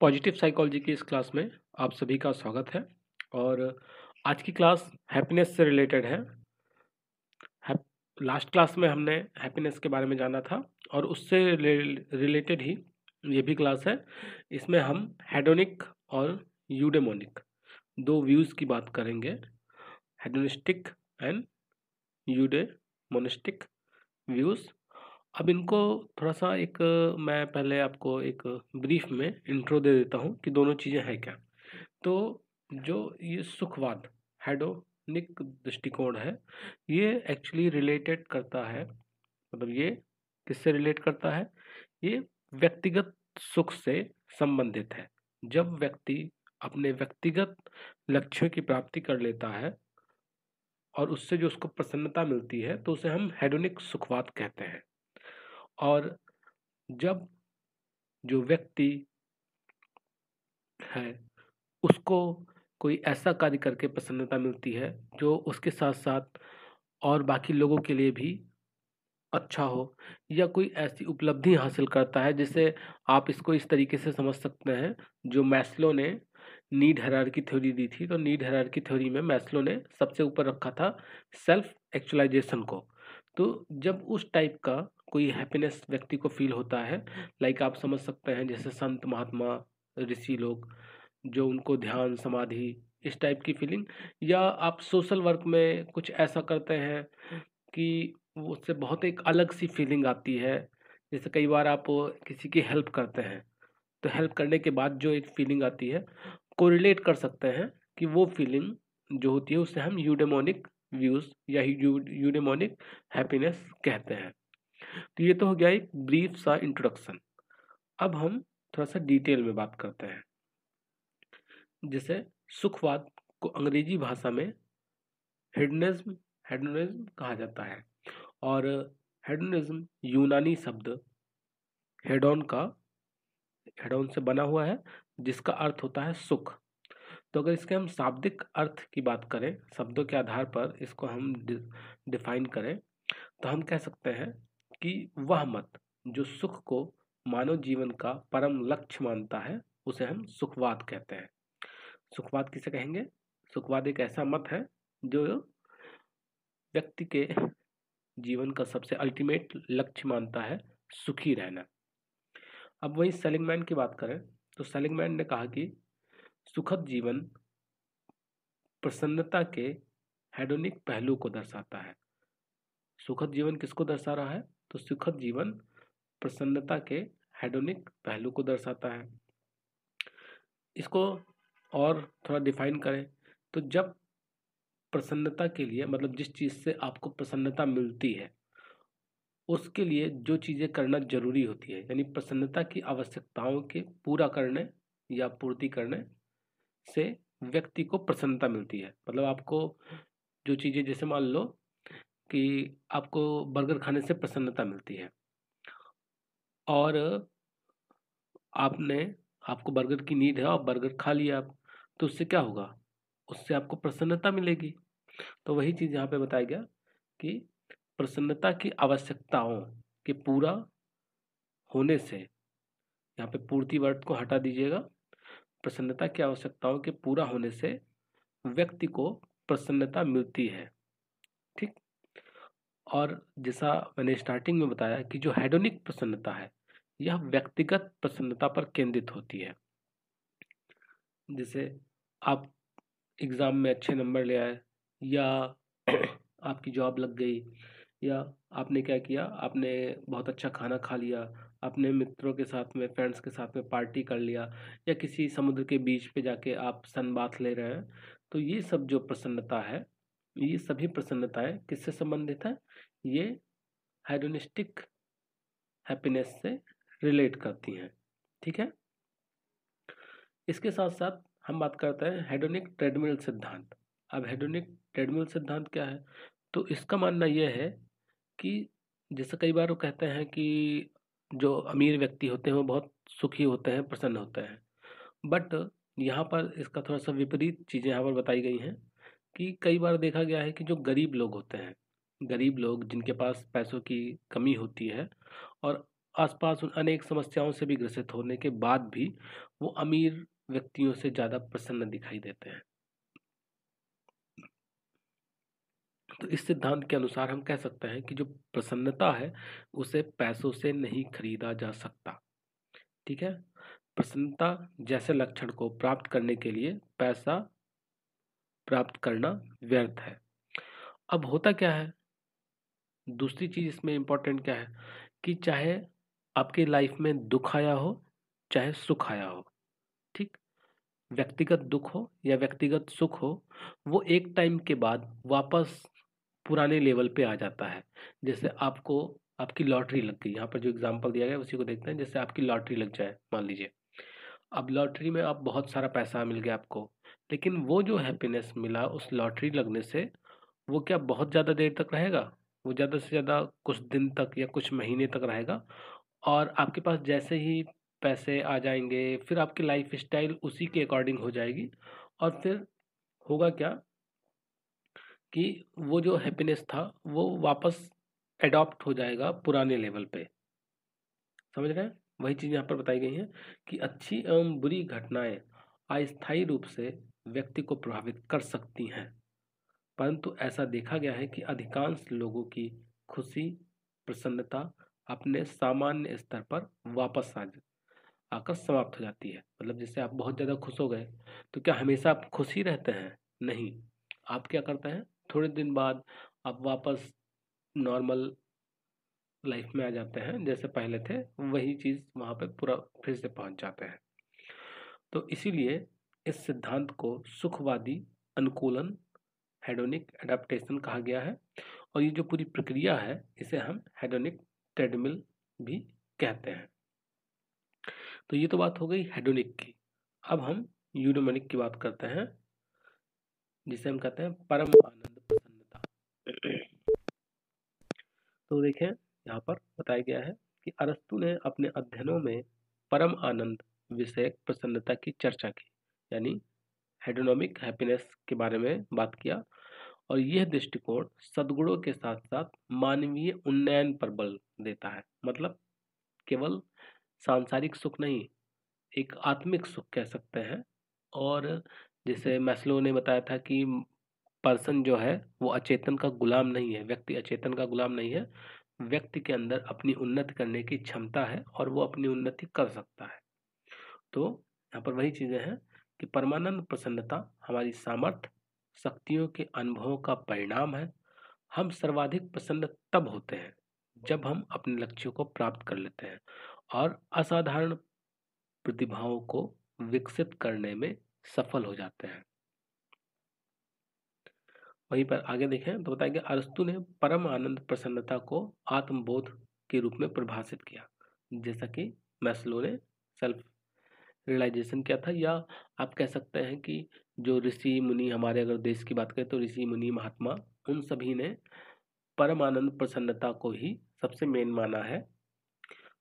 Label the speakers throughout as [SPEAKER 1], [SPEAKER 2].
[SPEAKER 1] positive psychology की इस class में आप सभी का स्वागत है और आज की क्लास हैप्पीनेस से रिलेटेड है लास्ट क्लास में हमने हैप्पीनेस के बारे में जाना था और उससे रिलेटेड ही ये भी क्लास है इसमें हम हेडोनिक और यूडेमोनिक दो व्यूज़ की बात करेंगे हेडोनिस्टिक एंड यूडेमोनिस्टिक व्यूज़ अब इनको थोड़ा सा एक मैं पहले आपको एक ब्रीफ में इंट्रो दे देता हूँ कि दोनों चीज़ें हैं क्या तो जो ये सुखवाद हेडोनिक दृष्टिकोण है ये एक्चुअली रिलेटेड करता है मतलब ये किससे रिलेट करता है ये व्यक्तिगत सुख से संबंधित है जब व्यक्ति अपने व्यक्तिगत लक्ष्यों की प्राप्ति कर लेता है और उससे जो उसको प्रसन्नता मिलती है तो उसे हम हेडोनिक सुखवाद कहते हैं और जब जो व्यक्ति है उसको कोई ऐसा कार्य करके प्रसन्नता मिलती है जो उसके साथ साथ और बाकी लोगों के लिए भी अच्छा हो या कोई ऐसी उपलब्धि हासिल करता है जिसे आप इसको इस तरीके से समझ सकते हैं जो मैस्लो ने नीड हरार की थ्योरी दी थी तो नीड हरार की थ्योरी में मैस्लो ने सबसे ऊपर रखा था सेल्फ एक्चुअलाइजेशन को तो जब उस टाइप का कोई हैप्पीनेस व्यक्ति को फील होता है लाइक आप समझ सकते हैं जैसे संत महात्मा ऋषि लोग जो उनको ध्यान समाधि इस टाइप की फीलिंग या आप सोशल वर्क में कुछ ऐसा करते हैं कि उससे बहुत एक अलग सी फीलिंग आती है जैसे कई बार आप किसी की हेल्प करते हैं तो हेल्प करने के बाद जो एक फीलिंग आती है कोरिलेट कर सकते हैं कि वो फीलिंग जो होती है उससे हम यूडेमोनिक व्यूज या यूडेमोनिक हैप्पीनेस कहते हैं तो ये तो हो गया एक ब्रीफ सा इंट्रोडक्शन अब हम थोड़ा सा डिटेल में बात करते हैं जैसे सुखवाद को अंग्रेजी भाषा में हेडनिज्म हेडोनिज्म कहा जाता है और हेडोनिज्म यूनानी शब्द हेडोन का हेडोन से बना हुआ है जिसका अर्थ होता है सुख तो अगर इसके हम शाब्दिक अर्थ की बात करें शब्दों के आधार पर इसको हम डिफाइन करें तो हम कह सकते हैं कि वह मत जो सुख को मानव जीवन का परम लक्ष्य मानता है उसे हम सुखवाद कहते हैं सुखवाद किसे कहेंगे सुखवाद एक ऐसा मत है जो व्यक्ति के जीवन का सबसे अल्टीमेट लक्ष्य मानता है सुखी रहना अब वही सेलिंगमैन की बात करें तो सेलिंगमैन ने कहा कि सुखद जीवन प्रसन्नता के हेडोनिक पहलू को दर्शाता है सुखद जीवन किसको दर्शा रहा है तो सुखद जीवन प्रसन्नता के हेडोनिक पहलू को दर्शाता है इसको और थोड़ा डिफाइन करें तो जब प्रसन्नता के लिए मतलब जिस चीज़ से आपको प्रसन्नता मिलती है उसके लिए जो चीज़ें करना जरूरी होती है यानी प्रसन्नता की आवश्यकताओं के पूरा करने या पूर्ति करने से व्यक्ति को प्रसन्नता मिलती है मतलब आपको जो चीज़ें जैसे मान लो कि आपको बर्गर खाने से प्रसन्नता मिलती है और आपने आपको बर्गर की नीड है और बर्गर खा लिया आप तो उससे क्या होगा उससे आपको प्रसन्नता मिलेगी तो वही चीज़ यहाँ पे बताया गया कि प्रसन्नता की आवश्यकताओं के पूरा होने से यहाँ पे पूर्ति वर्ड को हटा दीजिएगा प्रसन्नता की आवश्यकताओं के पूरा होने से व्यक्ति को प्रसन्नता मिलती है ठीक और जैसा मैंने स्टार्टिंग में बताया कि जो हेडोनिक प्रसन्नता है यह व्यक्तिगत प्रसन्नता पर केंद्रित होती है जैसे आप एग्ज़ाम में अच्छे नंबर ले आए या आपकी जॉब लग गई या आपने क्या किया आपने बहुत अच्छा खाना खा लिया अपने मित्रों के साथ में फ्रेंड्स के साथ में पार्टी कर लिया या किसी समुद्र के बीच पे जाके आप सन बाथ ले रहे हैं तो ये सब जो प्रसन्नता है ये सभी प्रसन्नताएं किससे संबंधित है ये हाइडोनिस्टिक हैप्पीनेस से रिलेट करती हैं ठीक है इसके साथ साथ हम बात करते हैं हेडोनिक ट्रेडमिल सिद्धांत अब हेडोनिक ट्रेडमिल सिद्धांत क्या है तो इसका मानना यह है कि जैसे कई बार वो कहते हैं कि जो अमीर व्यक्ति होते हैं वो बहुत सुखी होते हैं प्रसन्न होते हैं बट यहाँ पर इसका थोड़ा सा विपरीत चीज़ें यहाँ पर बताई गई हैं कि कई बार देखा गया है कि जो गरीब लोग होते हैं गरीब लोग जिनके पास पैसों की कमी होती है और आसपास उन अनेक समस्याओं से भी ग्रसित होने के बाद भी वो अमीर व्यक्तियों से ज़्यादा प्रसन्न दिखाई देते हैं तो इस सिद्धांत के अनुसार हम कह सकते हैं कि जो प्रसन्नता है उसे पैसों से नहीं खरीदा जा सकता ठीक है प्रसन्नता जैसे लक्षण को प्राप्त करने के लिए पैसा प्राप्त करना व्यर्थ है अब होता क्या है दूसरी चीज़ इसमें इम्पोर्टेंट क्या है कि चाहे आपके लाइफ में दुख आया हो चाहे सुख आया हो ठीक व्यक्तिगत दुख हो या व्यक्तिगत सुख हो वो एक टाइम के बाद वापस पुराने लेवल पे आ जाता है जैसे आपको आपकी लॉटरी लग गई यहाँ पर जो एग्जाम्पल दिया गया उसी को देखते हैं जैसे आपकी लॉटरी लग जाए मान लीजिए अब लॉटरी में आप बहुत सारा पैसा मिल गया आपको लेकिन वो जो हैप्पीनेस मिला उस लॉटरी लगने से वो क्या बहुत ज़्यादा देर तक रहेगा वो ज़्यादा से ज़्यादा कुछ दिन तक या कुछ महीने तक रहेगा और आपके पास जैसे ही पैसे आ जाएंगे फिर आपकी लाइफ स्टाइल उसी के अकॉर्डिंग हो जाएगी और फिर होगा क्या कि वो जो हैप्पीनेस था वो वापस एडॉप्ट हो जाएगा पुराने लेवल पे समझ रहे हैं वही चीज़ यहाँ पर बताई गई है कि अच्छी एवं बुरी घटनाएं अस्थायी रूप से व्यक्ति को प्रभावित कर सकती हैं परंतु ऐसा देखा गया है कि अधिकांश लोगों की खुशी प्रसन्नता अपने सामान्य स्तर पर वापस आ आकर समाप्त हो जाती है मतलब जैसे आप बहुत ज़्यादा खुश हो गए तो क्या हमेशा आप खुश ही रहते हैं नहीं आप क्या करते हैं थोड़े दिन बाद आप वापस नॉर्मल लाइफ में आ जाते हैं जैसे पहले थे वही चीज़ वहाँ पे पूरा फिर से पहुँच जाते हैं तो इसीलिए इस सिद्धांत को सुखवादी अनुकूलन हेडोनिक एडाप्टेशन कहा गया है और ये जो पूरी प्रक्रिया है इसे हम हेडोनिक ट्रेडमिल भी कहते हैं तो ये तो बात हो गई हेडोनिक की अब हम यूडोमेनिक की बात करते हैं जिसे हम कहते हैं परम आनंद तो देखें यहाँ पर बताया गया है कि अरस्तु ने अपने अध्ययनों में परम आनंद विषय प्रसन्नता की चर्चा की यानी हेडोनॉमिक हैप्पीनेस के बारे में बात किया और यह दृष्टिकोण सदगुणों के साथ साथ मानवीय उन्नयन पर बल देता है मतलब केवल सांसारिक सुख नहीं एक आत्मिक सुख कह सकते हैं और जैसे मैस्लो ने बताया था कि पर्सन जो है वो अचेतन का गुलाम नहीं है व्यक्ति अचेतन का गुलाम नहीं है व्यक्ति के अंदर अपनी उन्नति करने की क्षमता है और वो अपनी उन्नति कर सकता है तो यहाँ पर वही चीज़ें हैं कि परमानंद प्रसन्नता हमारी सामर्थ्य शक्तियों के अनुभवों का परिणाम है हम सर्वाधिक प्रसन्न तब होते हैं जब हम अपने लक्ष्यों को प्राप्त कर लेते हैं और असाधारण प्रतिभाओं को विकसित करने में सफल हो जाते हैं वहीं पर आगे देखें तो बताया गया अरस्तु ने परम आनंद प्रसन्नता को आत्मबोध के रूप में परिभाषित किया जैसा कि मैस्लो ने सेल्फ रियलाइजेशन किया था या आप कह सकते हैं कि जो ऋषि मुनि हमारे अगर देश की बात करें तो ऋषि मुनि महात्मा उन सभी ने परम आनंद प्रसन्नता को ही सबसे मेन माना है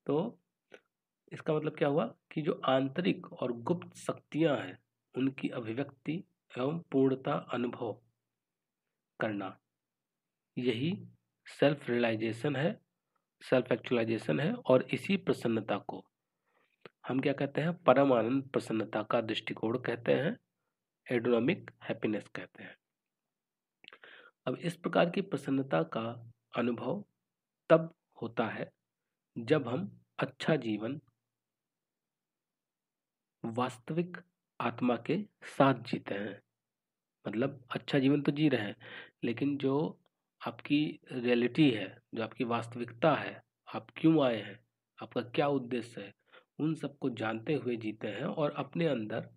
[SPEAKER 1] तो इसका मतलब क्या हुआ कि जो आंतरिक और गुप्त शक्तियां हैं उनकी अभिव्यक्ति एवं पूर्णता अनुभव करना यही सेल्फ रियलाइजेशन है सेल्फ एक्चुअलाइजेशन है और इसी प्रसन्नता को हम क्या कहते हैं परम आनंद प्रसन्नता का दृष्टिकोण कहते हैं एडोनॉमिक हैप्पीनेस कहते हैं अब इस प्रकार की प्रसन्नता का अनुभव तब होता है जब हम अच्छा जीवन वास्तविक आत्मा के साथ जीते हैं मतलब अच्छा जीवन तो जी रहे हैं लेकिन जो आपकी रियलिटी है जो आपकी वास्तविकता है आप क्यों आए हैं आपका क्या उद्देश्य है उन सबको जानते हुए जीते हैं और अपने अंदर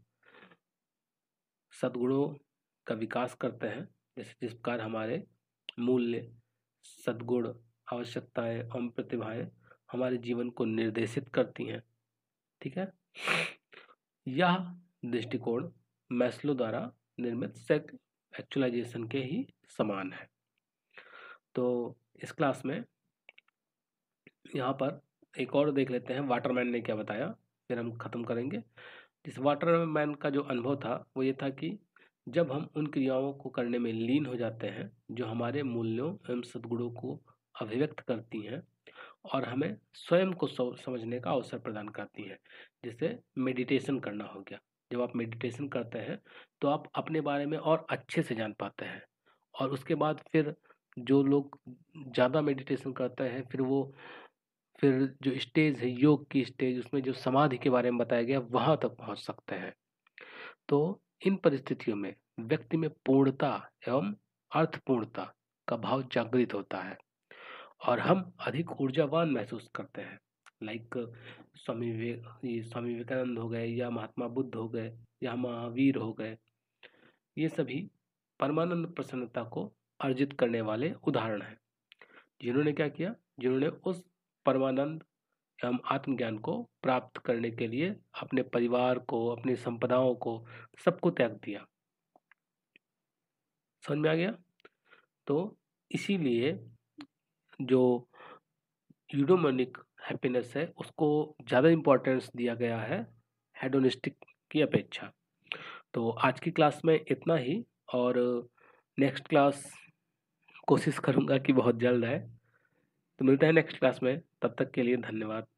[SPEAKER 1] सद्गुणों का विकास करते हैं जैसे जिस प्रकार हमारे मूल्य सद्गुण आवश्यकताएं और प्रतिभाएं हमारे जीवन को निर्देशित करती हैं ठीक है यह दृष्टिकोण मैस्लो द्वारा निर्मित सेक एक्चुअलाइजेशन के ही समान है तो इस क्लास में यहाँ पर एक और देख लेते हैं वाटरमैन ने क्या बताया फिर हम ख़त्म करेंगे इस वाटरमैन का जो अनुभव था वो ये था कि जब हम उन क्रियाओं को करने में लीन हो जाते हैं जो हमारे मूल्यों एवं सद्गुणों को अभिव्यक्त करती हैं और हमें स्वयं को समझने का अवसर प्रदान करती हैं जिसे मेडिटेशन करना हो गया जब आप मेडिटेशन करते हैं तो आप अपने बारे में और अच्छे से जान पाते हैं और उसके बाद फिर जो लोग ज़्यादा मेडिटेशन करते हैं फिर वो फिर जो स्टेज है योग की स्टेज उसमें जो समाधि के बारे में बताया गया वहाँ तक पहुँच सकते हैं तो इन परिस्थितियों में व्यक्ति में पूर्णता एवं अर्थपूर्णता का भाव जागृत होता है और हम अधिक ऊर्जावान महसूस करते हैं लाइक स्वामी विवेक स्वामी विवेकानंद हो गए या महात्मा बुद्ध हो गए या महावीर हो गए ये सभी परमानंद प्रसन्नता को अर्जित करने वाले उदाहरण हैं जिन्होंने क्या किया जिन्होंने उस परमानंद एवं आत्मज्ञान को प्राप्त करने के लिए अपने परिवार को अपनी संपदाओं को सबको त्याग दिया समझ में आ गया तो इसीलिए जो यूडोमोनिक हैप्पीनेस है उसको ज़्यादा इम्पोर्टेंस दिया गया है हेडोनिस्टिक की अपेक्षा तो आज की क्लास में इतना ही और नेक्स्ट क्लास कोशिश करूँगा कि बहुत जल्द है तो मिलते हैं नेक्स्ट क्लास में तब तक के लिए धन्यवाद